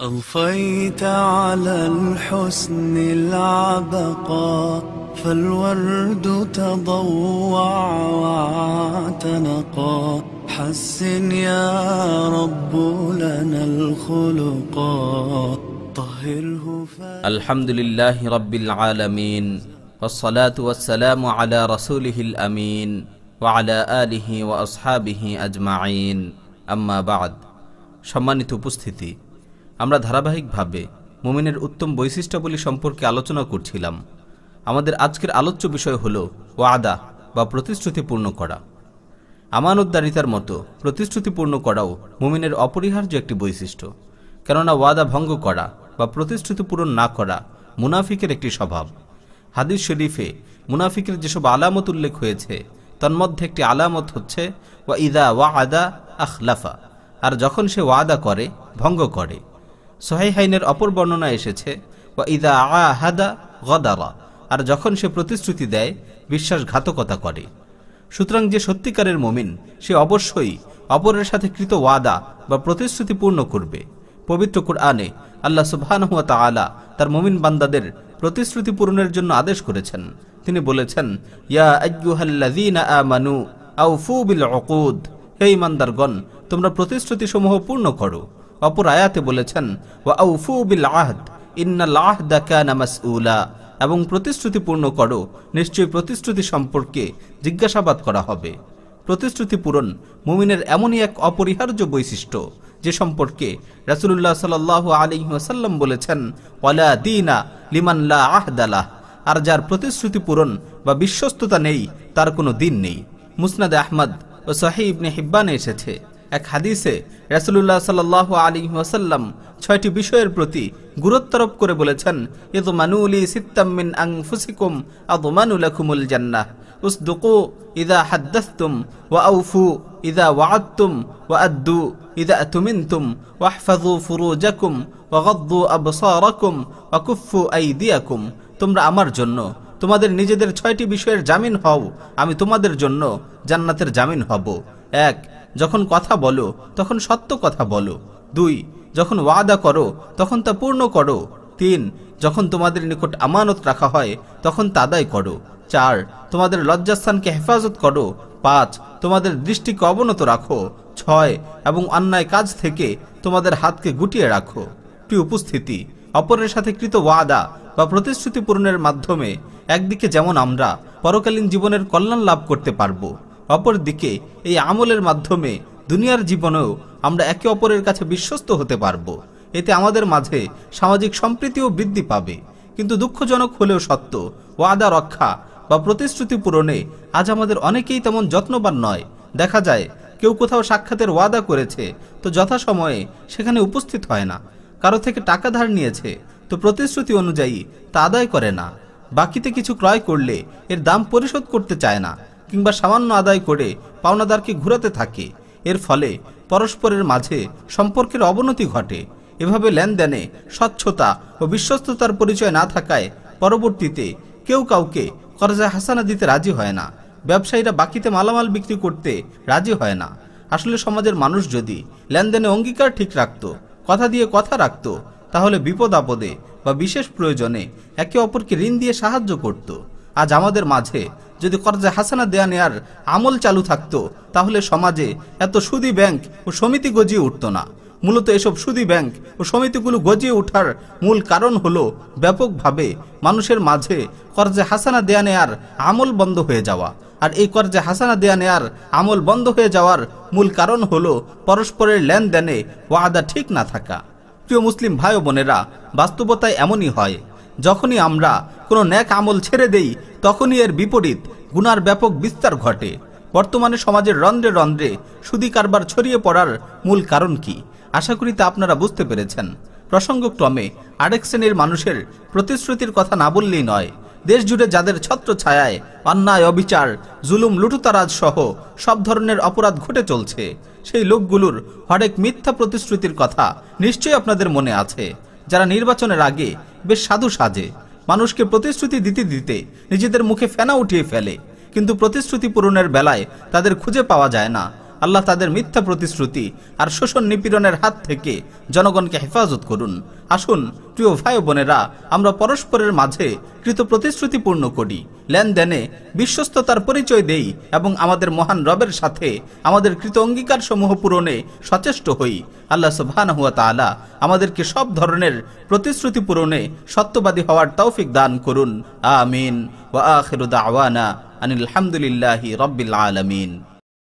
أضفيت على الحسن العبقى فالورد تضوع واعتنقا حسن يا رب لنا الخلقا طهره الحمد لله رب العالمين والصلاة والسلام على رسوله الأمين وعلى آله وأصحابه أجمعين أما بعد সম্মানিত উপস্থিতি আমরা ধারাবাহিকভাবে মোমিনের উত্তম বৈশিষ্ট্যাবলী সম্পর্কে আলোচনা করছিলাম আমাদের আজকের আলোচ্য বিষয় হল ওয়াদা বা প্রতিশ্রুতি পূর্ণ করা আমানতদারিতার মতো প্রতিশ্রুতিপূর্ণ করাও মুমিনের অপরিহার্য একটি বৈশিষ্ট্য কেননা ওয়াদা ভঙ্গ করা বা প্রতিশ্রুতি পূরণ না করা মুনাফিকের একটি স্বভাব হাদিস শরীফে মুনাফিকের যেসব আলামত উল্লেখ হয়েছে তন্মধ্যে একটি আলামত হচ্ছে ওয়া ইদা ওয়া আদা আখলাফা আর যখন সে ওয়াদা করে ভঙ্গ করে সোহাইহাইনের অপর বর্ণনা এসেছে বা ইদা আহাদা গদারা আর যখন সে প্রতিশ্রুতি দেয় বিশ্বাসঘাতকতা করে সুতরাং যে সত্যিকারের মমিন সে অবশ্যই অপরের সাথে কৃত ওয়াদা বা প্রতিশ্রুতি পূর্ণ করবে পবিত্র কুরআনে আল্লাহ সুবহানহুয়া তালা তার মমিন বান্দাদের প্রতিশ্রুতি পূরণের জন্য আদেশ করেছেন তিনি বলেছেন ইয়া আজ্ঞুহাল্লাযীনা বিল অকুদ হে ইমানদারগণ তোমরা প্রতিশ্রুতিসমূহ পূর্ণ করো অপর আয়াতে বলেছেন এবং প্রতিশ্রুতি পূর্ণ করো নিশ্চয়ই প্রতিশ্রুতি সম্পর্কে জিজ্ঞাসাবাদ করা হবে প্রতিশ্রুতি পূরণ মুমিনের এমনই এক অপরিহার্য বৈশিষ্ট্য যে সম্পর্কে রাসুলুল্লাহ সাল্লাহ আলিহাসাল্লাম বলেছেন ওয়ালা দিনা লিমানলা আহদালাহ আর যার প্রতিশ্রুতি পূরণ বা বিশ্বস্ততা নেই তার কোনো দিন নেই মুসনাদ আহমদ ও সাহেব হিব্বানে এসেছে এক হাদিসে রাসুল্লাহ সাল্লাহ আলী ওয়াসাল্লাম ছয়টি বিষয়ের প্রতি গুরুত্বারোপ করে বলেছেন ইদমানুলি সিত্তাম্মিন আং ফুসিকুম আদমানুলাকুমুল জান্নাহ উসদুকু ইদা হাদ্দাস্তুম ওয়া আউফু ইদা ওয়াআত্তুম ওয়া আদ্দু ইদা আতুমিনতুম ওয়াহফাযু ফুরুজাকুম ওয়া গাদ্দু আবসারাকুম ওয়া কুফফু আইদিয়াকুম তোমরা আমার জন্য তোমাদের নিজেদের ছয়টি বিষয়ের জামিন হও আমি তোমাদের জন্য জান্নাতের জামিন হব এক যখন কথা বলো তখন সত্য কথা বলো দুই যখন ওয়াদা করো তখন তা পূর্ণ করো তিন যখন তোমাদের নিকট আমানত রাখা হয় তখন তাদাই করো চার তোমাদের লজ্জাস্থানকে হেফাজত করো পাঁচ তোমাদের দৃষ্টিকে অবনত রাখো ছয় এবং অন্যায় কাজ থেকে তোমাদের হাতকে গুটিয়ে রাখো একটি উপস্থিতি অপরের সাথে কৃত ওয়াদা বা প্রতিশ্রুতি পূরণের মাধ্যমে একদিকে যেমন আমরা পরকালীন জীবনের কল্যাণ লাভ করতে পারবো অপরদিকে এই আমলের মাধ্যমে দুনিয়ার জীবনেও আমরা একে অপরের কাছে বিশ্বস্ত হতে পারব এতে আমাদের মাঝে সামাজিক সম্প্রীতিও বৃদ্ধি পাবে কিন্তু দুঃখজনক হলেও সত্য ওয়াদা রক্ষা বা প্রতিশ্রুতি পূরণে আজ আমাদের অনেকেই তেমন যত্নবান নয় দেখা যায় কেউ কোথাও সাক্ষাতের ওয়াদা করেছে তো যথাসময়ে সেখানে উপস্থিত হয় না কারো থেকে টাকা ধার নিয়েছে তো প্রতিশ্রুতি অনুযায়ী তা আদায় করে না বাকিতে কিছু ক্রয় করলে এর দাম পরিশোধ করতে চায় না কিংবা সামান্য আদায় করে পাওনাদারকে ঘুরাতে থাকে এর ফলে পরস্পরের মাঝে সম্পর্কের অবনতি ঘটে এভাবে লেনদেনে স্বচ্ছতা ও বিশ্বস্ততার পরিচয় না থাকায় পরবর্তীতে কেউ কাউকে করজা হাসানা দিতে রাজি হয় না ব্যবসায়ীরা বাকিতে মালামাল বিক্রি করতে রাজি হয় না আসলে সমাজের মানুষ যদি লেনদেনে অঙ্গীকার ঠিক রাখত কথা দিয়ে কথা রাখত তাহলে বিপদ আপদে বা বিশেষ প্রয়োজনে একে অপরকে ঋণ দিয়ে সাহায্য করত আজ আমাদের মাঝে যদি কর্জা হাসানা দেয়া নেয়ার আমল চালু থাকতো তাহলে সমাজে এত সুদী ব্যাংক ও সমিতি গজিয়ে উঠত না মূলত এসব সুদি ব্যাংক ও সমিতিগুলো গজিয়ে উঠার মূল কারণ হলো ব্যাপকভাবে মানুষের মাঝে কর্জে হাসানা দেয়া নেয়ার আমল বন্ধ হয়ে যাওয়া আর এই কর্জে হাসানা দেয়া নেয়ার আমল বন্ধ হয়ে যাওয়ার মূল কারণ হলো পরস্পরের লেনদেনে ওয়াদা ঠিক না থাকা প্রিয় মুসলিম ভাই বোনেরা বাস্তবতায় এমনই হয় যখনই আমরা কোনো ন্যাক আমল ছেড়ে দেই তখনই এর বিপরীত গুনার ব্যাপক বিস্তার ঘটে বর্তমানে সমাজের রন্ধ্রে রন্ধ্রে সুদী কারবার ছড়িয়ে পড়ার মূল কারণ কি আশা করি তা আপনারা বুঝতে পেরেছেন প্রসঙ্গক্রমে আরেক শ্রেণীর মানুষের প্রতিশ্রুতির কথা না বললেই নয় দেশ জুড়ে যাদের ছত্র ছায় অন্যায় অবিচার জুলুম লুটুতারাজ সহ সব ধরনের অপরাধ ঘটে চলছে সেই লোকগুলোর হরেক মিথ্যা প্রতিশ্রুতির কথা নিশ্চয়ই আপনাদের মনে আছে যারা নির্বাচনের আগে বেশ সাধু সাজে মানুষকে প্রতিশ্রুতি দিতে দিতে নিজেদের মুখে ফেনা উঠিয়ে ফেলে কিন্তু প্রতিশ্রুতি পূরণের বেলায় তাদের খুঁজে পাওয়া যায় না আল্লাহ তাদের মিথ্যা প্রতিশ্রুতি আর শোষণ নিপীড়নের হাত থেকে জনগণকে হেফাজত করুন আসুন প্রিয় ভাই বোনেরা আমরা পরস্পরের মাঝে কৃত প্রতিশ্রুতিপূর্ণ করি লেনদেনে বিশ্বস্ততার পরিচয় দেই এবং আমাদের মহান রবের সাথে আমাদের কৃত অঙ্গীকার সমূহ পূরণে সচেষ্ট হই আল্লাহ সুবহান হুয়া তালা আমাদেরকে সব ধরনের প্রতিশ্রুতি পূরণে সত্যবাদী হওয়ার তৌফিক দান করুন আমিন ওয়া আখিরুদ আওয়ানা আনিল হামদুলিল্লাহি রব্বিল আলামিন